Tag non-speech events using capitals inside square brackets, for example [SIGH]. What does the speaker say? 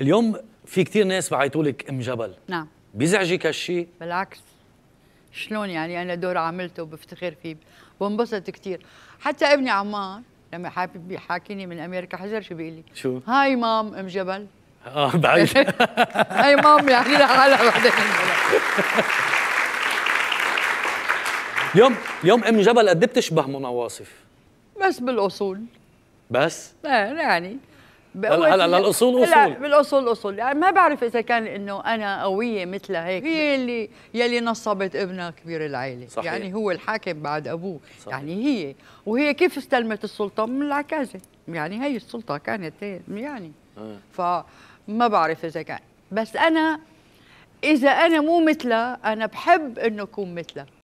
اليوم في كثير ناس بعيطوا لك ام جبل نعم بيزعجك هالشيء بالعكس شلون يعني انا دور عملته وبفتخر فيه وانبسط كثير حتى ابني عمار لما حابب يحاكيني من امريكا حجر شو بيقول لي شو هاي مام ام جبل اه بعيد [LAUGHS] هاي مام يعني لحالها بعدين اليوم اليوم ام جبل قد بتشبه منى واصف بس بالاصول بس؟ ايه يعني هلا هلا الاصول اصول لا بالاصول اصول يعني ما بعرف اذا كان انه انا قويه مثلها هيك هي اللي يلي نصبت ابنها كبير العائله صحيح. يعني هو الحاكم بعد ابوه صحيح. يعني هي وهي كيف استلمت السلطه من العكازه يعني هي السلطه كانت يعني آه. فما بعرف اذا كان بس انا اذا انا مو مثلها انا بحب انه اكون مثلها